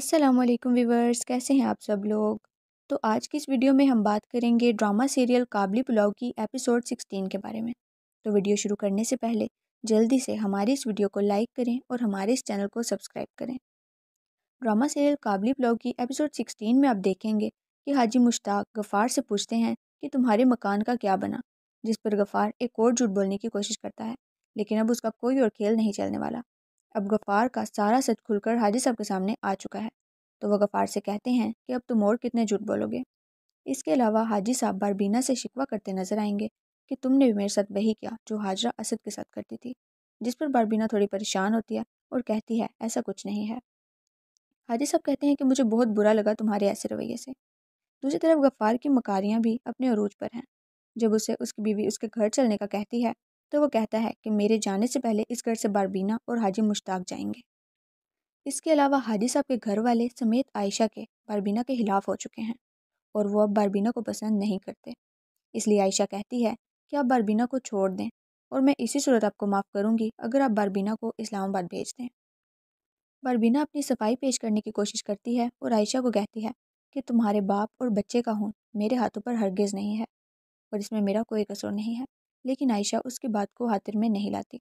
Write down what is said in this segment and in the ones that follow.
अस्सलाम वालेकुम व्यूवर्स कैसे हैं आप सब लोग तो आज की इस वीडियो में हम बात करेंगे ड्रामा सीरियल काबली पुलाव की एपिसोड 16 के बारे में तो वीडियो शुरू करने से पहले जल्दी से हमारी इस वीडियो को लाइक करें और हमारे इस चैनल को सब्सक्राइब करें ड्रामा सीरियल काबली पुलाव की एपिसोड सिक्सटीन में आप देखेंगे कि हाजी मुश्ताक गफ़ार से पूछते हैं कि तुम्हारे मकान का क्या बना जिस पर गफ़ार एक और झूठ बोलने की कोशिश करता है लेकिन अब उसका कोई और खेल नहीं चलने वाला अब गफ़ार का सारा सच खुलकर हाजी साहब के सामने आ चुका है तो वह गफ़ार से कहते हैं कि अब तुम और कितने झूठ बोलोगे इसके अलावा हाजी साहब बारबीना से शिकवा करते नजर आएंगे कि तुमने भी मेरे साथ वही किया जो हाजरा असद के साथ करती थी जिस पर बारबीना थोड़ी परेशान होती है और कहती है ऐसा कुछ नहीं है हाजी साहब कहते हैं कि मुझे बहुत बुरा लगा तुम्हारे ऐसे रवैये से दूसरी तरफ गफ़ार की मकारियाँ भी अपने अरूज पर हैं जब उसे उसकी बीवी उसके घर चलने का कहती है तो वो कहता है कि मेरे जाने से पहले इस घर से बारबीना और हाजी मुश्ताक जाएंगे इसके अलावा हाजी साहब के घर वाले समेत आयशा के बारबीना के खिलाफ हो चुके हैं और वो अब बारबीना को पसंद नहीं करते इसलिए आयशा कहती है कि आप बारबीना को छोड़ दें और मैं इसी सूरत आपको माफ़ करूंगी अगर आप बारबीना को इस्लामाबाद भेज दें बारबीना अपनी सफाई पेश करने की कोशिश करती है और आयशा को कहती है कि तुम्हारे बाप और बच्चे का खून मेरे हाथों पर हरगिज़ नहीं है और इसमें मेरा कोई कसूर नहीं है लेकिन आयशा उसकी बात को हाथिर में नहीं लाती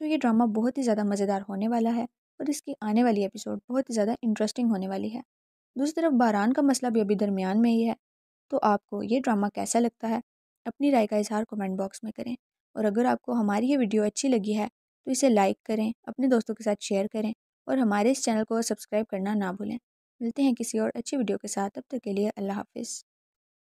तो ये ड्रामा बहुत ही ज़्यादा मज़ेदार होने वाला है और इसकी आने वाली एपिसोड बहुत ही ज़्यादा इंटरेस्टिंग होने वाली है दूसरी तरफ बारान का मसला भी अभी दरमियान में ही है तो आपको ये ड्रामा कैसा लगता है अपनी राय का इजहार कमेंट बॉक्स में करें और अगर आपको हमारी ये वीडियो अच्छी लगी है तो इसे लाइक करें अपने दोस्तों के साथ शेयर करें और हमारे इस चैनल को सब्सक्राइब करना ना भूलें मिलते हैं किसी और अच्छी वीडियो के साथ अब तक के लिए अल्लाह हाफिज़